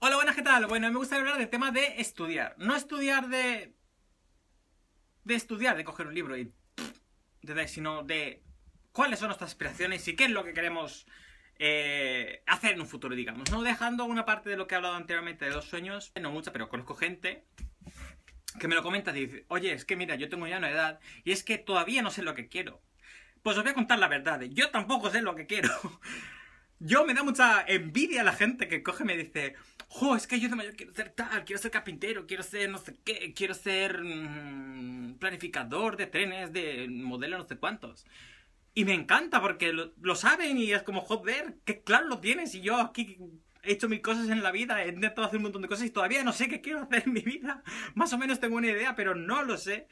Hola, buenas, ¿qué tal? Bueno, me gusta hablar del tema de estudiar. No estudiar de... De estudiar, de coger un libro y... De, sino de cuáles son nuestras aspiraciones y qué es lo que queremos eh, hacer en un futuro, digamos. No dejando una parte de lo que he hablado anteriormente de los sueños, no mucha, pero conozco gente que me lo comentas y dice, oye, es que mira, yo tengo ya una edad y es que todavía no sé lo que quiero. Pues os voy a contar la verdad, ¿eh? yo tampoco sé lo que quiero. Yo me da mucha envidia a la gente que coge y me dice, jo, es que yo de mayor quiero ser tal, quiero ser carpintero, quiero ser no sé qué, quiero ser mm, planificador de trenes, de modelo no sé cuántos. Y me encanta porque lo, lo saben y es como, joder, que claro lo tienes y yo aquí he hecho mil cosas en la vida, he intentado hacer un montón de cosas y todavía no sé qué quiero hacer en mi vida. Más o menos tengo una idea, pero no lo sé.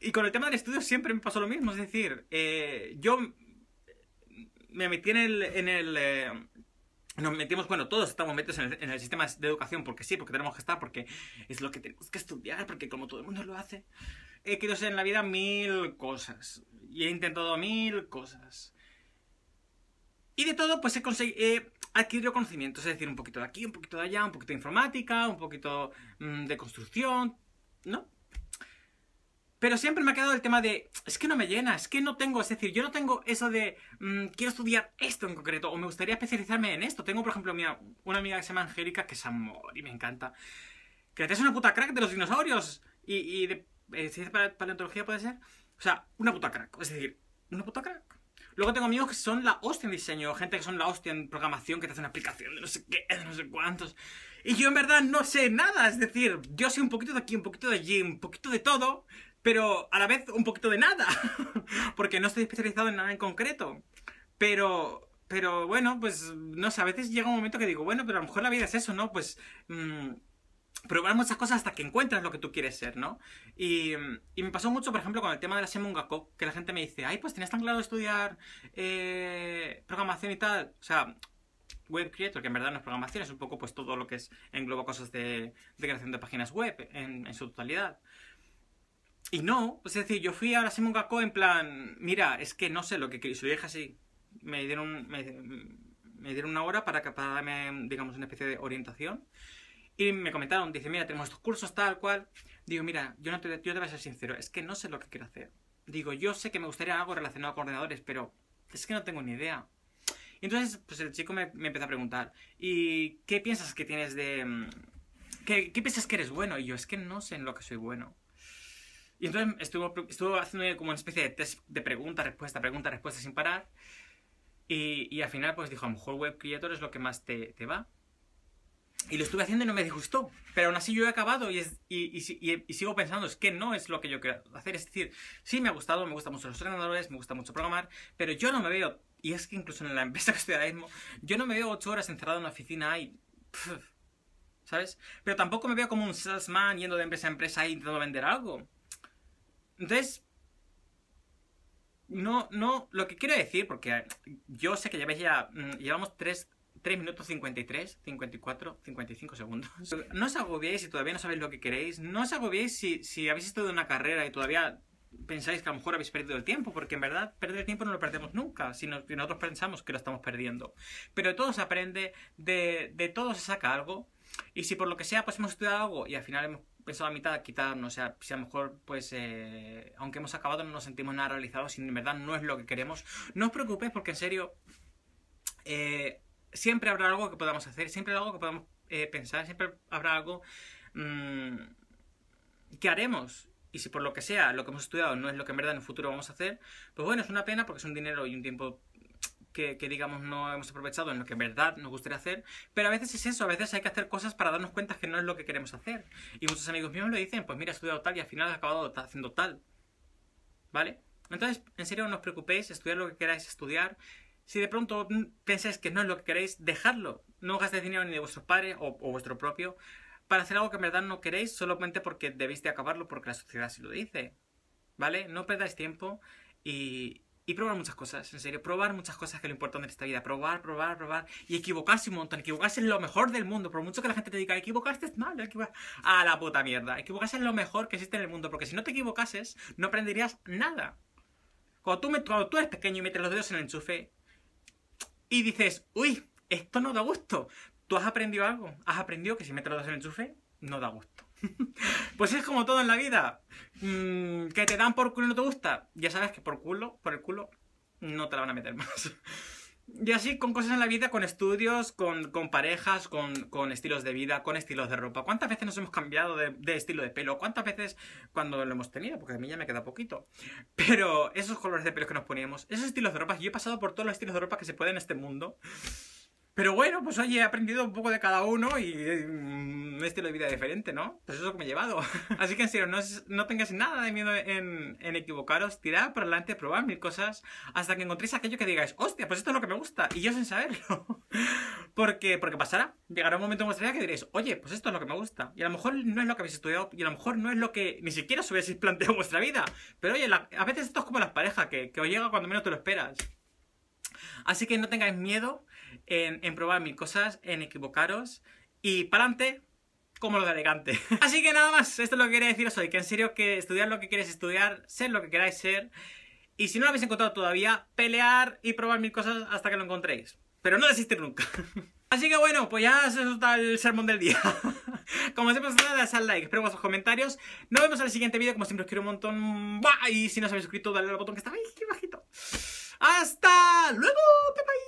Y con el tema del estudio siempre me pasó lo mismo, es decir, eh, yo me metí en el... Eh, nos metimos, bueno, todos estamos metidos en el, sistema de educación porque sí, porque tenemos que estar, porque es lo que tenemos que estudiar, porque como todo el mundo lo hace, he querido ser en la vida mil cosas y he intentado mil cosas. Y de todo, pues he conseguido... Eh, adquirió conocimientos, es decir, un poquito de aquí, un poquito de allá, un poquito de informática, un poquito mm, de construcción, ¿no? Pero siempre me ha quedado el tema de, es que no me llena, es que no tengo, es decir, yo no tengo eso de, mm, quiero estudiar esto en concreto, o me gustaría especializarme en esto. Tengo, por ejemplo, una amiga que se llama Angélica, que es amor y me encanta, que es una puta crack de los dinosaurios y, y de eh, ciencia paleontología, puede ser. O sea, una puta crack, es decir, una puta crack. Luego tengo amigos que son la hostia en diseño, gente que son la hostia en programación, que te hacen aplicación de no sé qué, de no sé cuántos. Y yo en verdad no sé nada, es decir, yo sé un poquito de aquí, un poquito de allí, un poquito de todo, pero a la vez un poquito de nada, porque no estoy especializado en nada en concreto. Pero pero bueno, pues no sé, a veces llega un momento que digo, bueno, pero a lo mejor la vida es eso, ¿no? Pues mm, probar muchas cosas hasta que encuentras lo que tú quieres ser, ¿no? Y, me pasó mucho, por ejemplo, con el tema de la Semungako, que la gente me dice, ay, pues tenías tan claro estudiar eh, programación y tal. O sea, web creator, que en verdad no es programación, es un poco pues todo lo que es engloba cosas de, creación de páginas web en, su totalidad. Y no, pues es decir, yo fui a la Semungako en plan, mira, es que no sé lo que su dije así. Me dieron, me, dieron una hora para, para darme, digamos, una especie de orientación. Y me comentaron, dice, mira, tenemos estos cursos tal cual. Digo, mira, yo, no te, voy a ser sincero, es que no sé lo que quiero hacer. Digo, yo sé que me gustaría algo relacionado a ordenadores, pero es que no tengo ni idea. Y entonces, pues el chico me, me, empezó a preguntar, ¿y qué piensas que tienes de... Mm, ¿Qué, ¿Qué piensas que eres bueno? Y yo, es que no sé en lo que soy bueno. Y entonces estuvo, estuvo haciendo como una especie de test de pregunta, respuesta, pregunta, respuesta sin parar. Y, y al final pues dijo, a lo mejor web creator es lo que más te, te va. Y lo estuve haciendo y no me disgustó. Pero aún así yo he acabado y, sigo pensando, es que no es lo que yo quiero hacer. Es decir, sí me ha gustado, me gustan mucho los ordenadores, me gusta mucho programar, pero yo no me veo, y es que incluso en la empresa que estoy ahora mismo, yo no me veo ocho horas encerrado en una oficina y... ¿Sabes? Pero tampoco me veo como un salesman yendo de empresa a empresa y intentando vender algo. Entonces, no, no, lo que quiero decir, porque yo sé que ya ya, mm, llevamos tres 3 minutos 53, 54, 55 segundos. No os agobiéis si todavía no sabéis lo que queréis. No os agobiéis si, si habéis estado en una carrera y todavía pensáis que a lo mejor habéis perdido el tiempo, porque en verdad perder el tiempo no lo perdemos nunca, si nosotros pensamos que lo estamos perdiendo. Pero todo se aprende, de, de todo se saca algo, y si por lo que sea, pues hemos estudiado algo y al final hemos pensado a mitad quitarnos, o sea, si a lo mejor, pues, eh, aunque hemos acabado, no nos sentimos nada realizados, y en verdad no es lo que queremos, no os preocupéis, porque en serio, eh, siempre habrá algo que podamos hacer, siempre habrá algo que podamos eh, pensar, siempre habrá algo mm, que haremos. Y si por lo que sea, lo que hemos estudiado no es lo que en verdad en el futuro vamos a hacer, pues bueno, es una pena porque es un dinero y un tiempo que, digamos no hemos aprovechado en lo que en verdad nos gustaría hacer, pero a veces es eso, a veces hay que hacer cosas para darnos cuenta que no es lo que queremos hacer. Y muchos amigos míos lo dicen, pues mira, he estudiado tal y al final he acabado haciendo tal. ¿Vale? Entonces, en serio, no os preocupéis, estudiar lo que queráis estudiar, si de pronto pensáis que no es lo que queréis, dejadlo. No gastéis dinero ni de vuestros padres o, vuestro propio para hacer algo que en verdad no queréis solamente porque debéis de acabarlo porque la sociedad sí lo dice. ¿Vale? No perdáis tiempo y, probar muchas cosas, en serio, probar muchas cosas que es lo importante en esta vida, probar, probar, probar y equivocarse un montón, equivocarse en lo mejor del mundo, por mucho que la gente te diga, equivocaste es malo, a la puta mierda, equivocarse es lo mejor que existe en el mundo, porque si no te equivocases, no aprenderías nada. Cuando tú, cuando tú eres pequeño y metes los dedos en el enchufe, y dices, uy, esto no da gusto. Tú has aprendido algo, has aprendido que si me en el enchufe, no da gusto. pues es como todo en la vida. Mm, que te dan por culo y no te gusta. Ya sabes que por culo, por el culo, no te la van a meter más. Y así con cosas en la vida, con estudios, con, parejas, con, estilos de vida, con estilos de ropa. ¿Cuántas veces nos hemos cambiado de, estilo de pelo? ¿Cuántas veces cuando lo hemos tenido? Porque a mí ya me queda poquito. Pero esos colores de pelo que nos poníamos, esos estilos de ropa, yo he pasado por todos los estilos de ropa que se puede en este mundo. Pero bueno, pues oye, he aprendido un poco de cada uno y mm, un estilo de vida diferente, ¿no? Pues eso es lo que me he llevado. Así que en serio, no, no tengáis nada de miedo en, equivocaros, tirar para adelante, probar mil cosas hasta que encontréis aquello que digáis, hostia, pues esto es lo que me gusta, y yo sin saberlo. porque, porque pasará, llegará un momento en vuestra vida que diréis, oye, pues esto es lo que me gusta, y a lo mejor no es lo que habéis estudiado, y a lo mejor no es lo que ni siquiera os hubieseis planteado en vuestra vida. Pero oye, a veces esto es como las parejas, que, que os llega cuando menos te lo esperas. Así que no tengáis miedo en, probar mil cosas, en equivocaros y para adelante como lo de elegante. Así que nada más, esto es lo que quería deciros hoy, que en serio que estudiar lo que queréis estudiar, ser lo que queráis ser, y si no lo habéis encontrado todavía, pelear y probar mil cosas hasta que lo encontréis. Pero no desistir nunca. Así que bueno, pues ya se está el sermón del día. como siempre, dadle al like, espero vuestros comentarios. Nos vemos en el siguiente vídeo, como siempre os quiero un montón. Y si no os habéis suscrito, dale al botón que está ahí, aquí bajito. ¡Hasta luego! Bye, bye.